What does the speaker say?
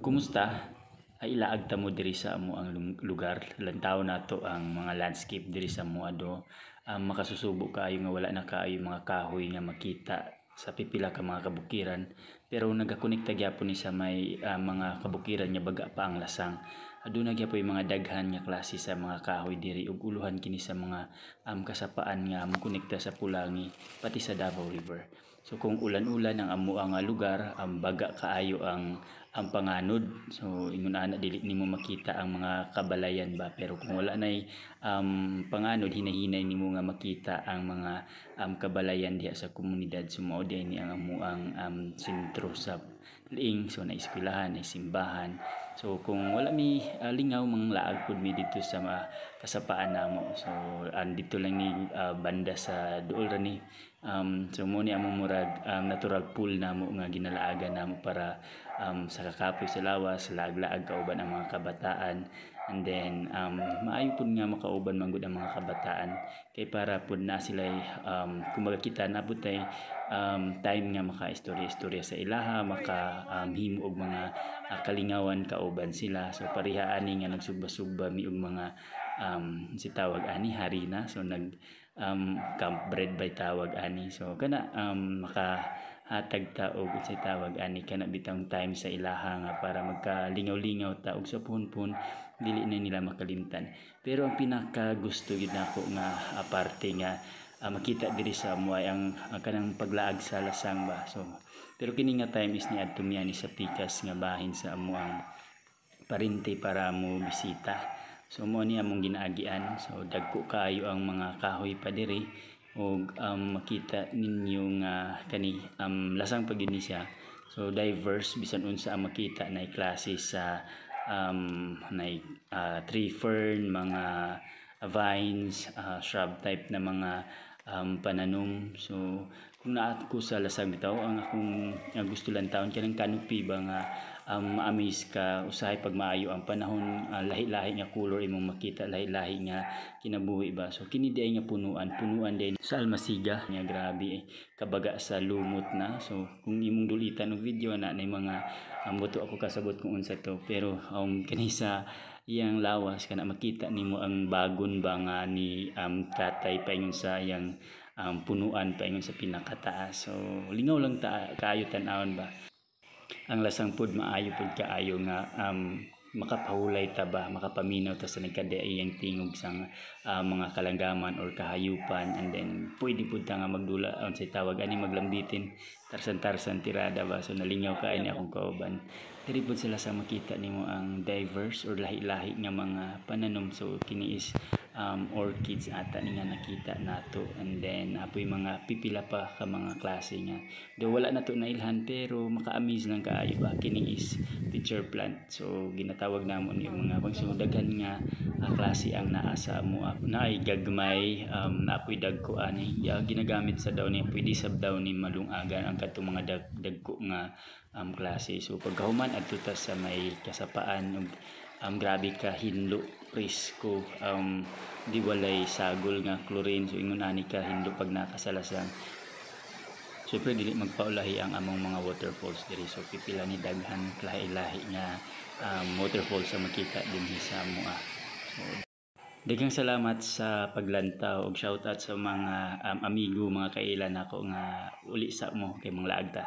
Kumusta? Ay ilaagta mo diri sa amo ang lugar. Lantaw nato ang mga landscape diri sa mo ado. Um, makasusubo kaayo nga wala na kaayo mga kahoy nga makita sa pipila ka mga kabukiran pero nagakonekta gyapon ni sa may uh, mga kabukiran nga baga pa ang lasang aduna gyapoy mga daghan nga klase sa mga kahoy diri ug uluhan kini sa mga um, kasapaan nga mokonekta sa Pulangi pati sa Davao River So kung ulan-ulan ang amo ang ah, lugar, ang baga kaayo ang ang panganod. So ingon ana dili nimo makita ang mga kabalayan ba pero kung wala nay um, panganod hinahinay nimo nga makita ang mga um, kabalayan diha sa komunidad sumao so, ni ang amo ang um, sentro sa liing so na eskwelahan, na simbahan, So kung wala mi uh, lingaw mang laag pud mi dito sa ma, kasapaan namo. So andito lang ni uh, ah, banda sa duol ra ni. Um, so mo ni among murag um, ah, natural pool namo nga ginalaagan namo para um, sa kakapoy sa lawas, laag-laag kauban ang mga kabataan. And then um, maayo pud nga makauban manggod ang mga kabataan kay para pud na sila um, kumbaga kita nabot um, time nga maka istorya-istorya sa ilaha, maka um, himo og mga uh, kalingawan kauban sila so pariha ani nga nagsugba mi miog mga um, si tawag ani harina so nag um, camp bread by tawag ani so kana um, maka hatag ta og sa tawag ani kana bitang time sa ilaha nga para magkalingaw-lingaw ta og sa punpun dili na nila makalimtan pero ang pinaka gusto gid nako nga aparte nga uh, makita diri sa muay ang, ang kanang paglaag sa lasang ba so pero kini nga time is niadto miya ni sa pikas nga bahin sa amo ang parinte para mo bisita so mo ni among ginaagian so dagko kayo ang mga kahoy pa diri og um, makita ninyo nga uh, kani um, lasang pagini siya so diverse bisan unsa ang makita na klase sa um, na uh, ah, tree fern mga vines, uh, shrub type na mga um, pananom. So, kung naat ko sa lasag bitaw ang akong ang gusto lang taon kanang kanupi ba nga um, maamis ka usahay pag maayo ang panahon uh, lahi-lahi nga color imong makita lahi-lahi nga kinabuhi ba so kini day nga punuan punuan day sa almasiga nga grabe eh, kabaga sa lumot na so kung imong dulitan og video na nay mga um, buto ako kasabot kung unsa to pero um, kanisa sa iyang lawas kana makita nimo ang bagon ba nga ni um, katay pa sa iyang um, punuan pa paingon sa pinakataas so lingaw lang ta kayo tan-awon ba ang lasang pud maayo pud kaayo nga um, makapahulay ta ba makapaminaw ta sa nagkadaiyang tingog sa uh, ah, mga kalanggaman or kahayupan and then pwede pud ta nga magdula on sa tawag ani maglambitin tarsan-tarsan tirada ba so nalingaw ka ani akong kauban diri pud sila sa makita nimo ang diverse or lahi-lahi nga mga pananom so kini is um, orchids ata ni nga nakita nato and then apoy mga pipila pa ka mga klase nga do wala na to nailhan pero maka-amaze lang kaayo ba kini is teacher plant so ginatawag namo yung mga pangsunod nga uh, klase ang naasa sa mo ah, na ay gagmay um, na apoy dagko ani ya ginagamit sa daw ni pwede sab daw ni malungagan ang katong mga dag, dagko nga um, klase so pagkahuman adto ta sa may kasapaan og um, grabe ka hinlo ko um, diwalay sagol nga chlorine so ingon ani ka hindi pag nakasalasan syempre dili magpaulahi ang among mga waterfalls diri so pipila ni daghan lahi-lahi nga um, waterfalls sa makita dinhi sa moa ah. so, Daghang salamat sa paglantaw ug shoutout sa mga um, amigo mga kaila nako nga uli sa mo kay mga laagta.